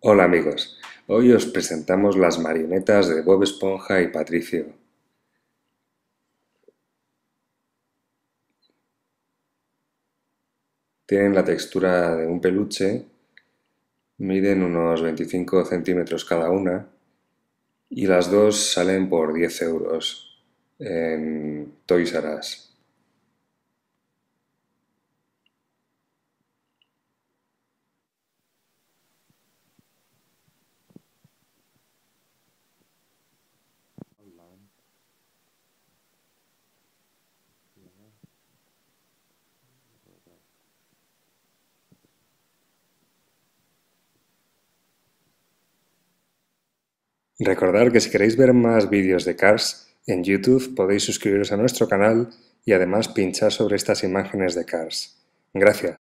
Hola amigos, hoy os presentamos las marionetas de Bob Esponja y Patricio. Tienen la textura de un peluche, miden unos 25 centímetros cada una y las dos salen por 10 euros en Toys R Us. Recordad que si queréis ver más vídeos de Cars, en YouTube podéis suscribiros a nuestro canal y además pinchar sobre estas imágenes de Cars. Gracias.